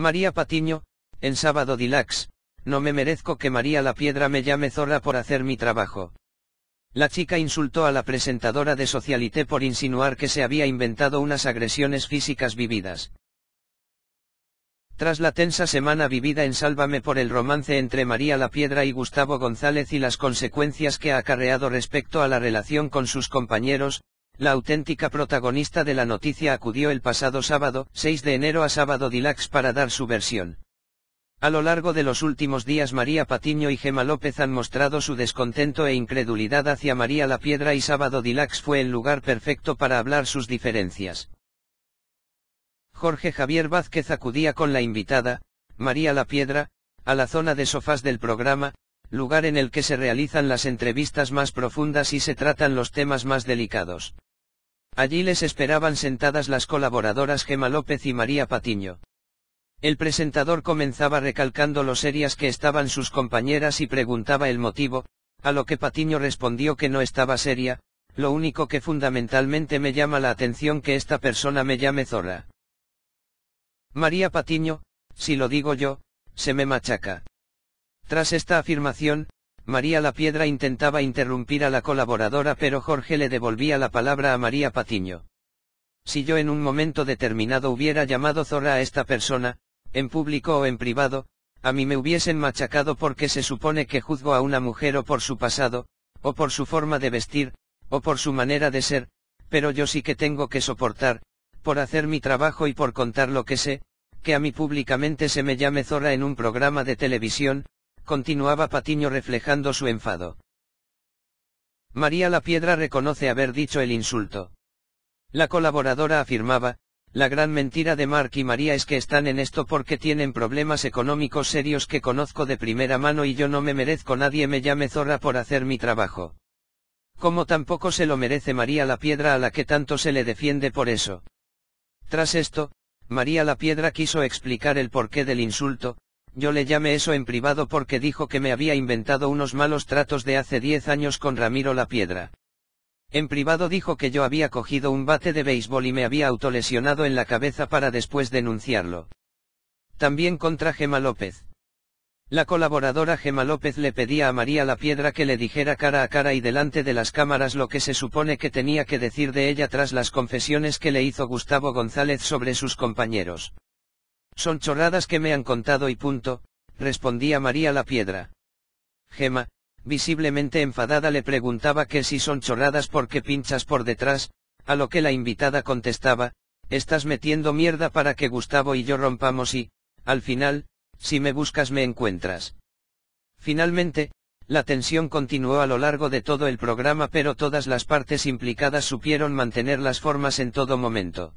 María Patiño, en sábado Dilax, no me merezco que María la Piedra me llame zorra por hacer mi trabajo. La chica insultó a la presentadora de Socialité por insinuar que se había inventado unas agresiones físicas vividas. Tras la tensa semana vivida en Sálvame por el romance entre María la Piedra y Gustavo González y las consecuencias que ha acarreado respecto a la relación con sus compañeros, la auténtica protagonista de la noticia acudió el pasado sábado, 6 de enero a sábado Dilax para dar su versión. A lo largo de los últimos días María Patiño y Gema López han mostrado su descontento e incredulidad hacia María la Piedra y sábado Dilax fue el lugar perfecto para hablar sus diferencias. Jorge Javier Vázquez acudía con la invitada, María la Piedra, a la zona de sofás del programa, lugar en el que se realizan las entrevistas más profundas y se tratan los temas más delicados. Allí les esperaban sentadas las colaboradoras Gema López y María Patiño. El presentador comenzaba recalcando lo serias que estaban sus compañeras y preguntaba el motivo, a lo que Patiño respondió que no estaba seria, lo único que fundamentalmente me llama la atención que esta persona me llame Zora. María Patiño, si lo digo yo, se me machaca. Tras esta afirmación, María La Piedra intentaba interrumpir a la colaboradora pero Jorge le devolvía la palabra a María Patiño. Si yo en un momento determinado hubiera llamado zorra a esta persona, en público o en privado, a mí me hubiesen machacado porque se supone que juzgo a una mujer o por su pasado, o por su forma de vestir, o por su manera de ser, pero yo sí que tengo que soportar, por hacer mi trabajo y por contar lo que sé, que a mí públicamente se me llame zorra en un programa de televisión, continuaba Patiño reflejando su enfado. María la Piedra reconoce haber dicho el insulto. La colaboradora afirmaba, la gran mentira de Mark y María es que están en esto porque tienen problemas económicos serios que conozco de primera mano y yo no me merezco nadie me llame zorra por hacer mi trabajo. Como tampoco se lo merece María la Piedra a la que tanto se le defiende por eso. Tras esto, María la Piedra quiso explicar el porqué del insulto, yo le llamé eso en privado porque dijo que me había inventado unos malos tratos de hace 10 años con Ramiro la Piedra. En privado dijo que yo había cogido un bate de béisbol y me había autolesionado en la cabeza para después denunciarlo. También contra Gema López. La colaboradora Gema López le pedía a María la Piedra que le dijera cara a cara y delante de las cámaras lo que se supone que tenía que decir de ella tras las confesiones que le hizo Gustavo González sobre sus compañeros. Son chorradas que me han contado y punto, respondía María la piedra. Gema, visiblemente enfadada le preguntaba que si son chorradas porque pinchas por detrás, a lo que la invitada contestaba, estás metiendo mierda para que Gustavo y yo rompamos y, al final, si me buscas me encuentras. Finalmente, la tensión continuó a lo largo de todo el programa pero todas las partes implicadas supieron mantener las formas en todo momento.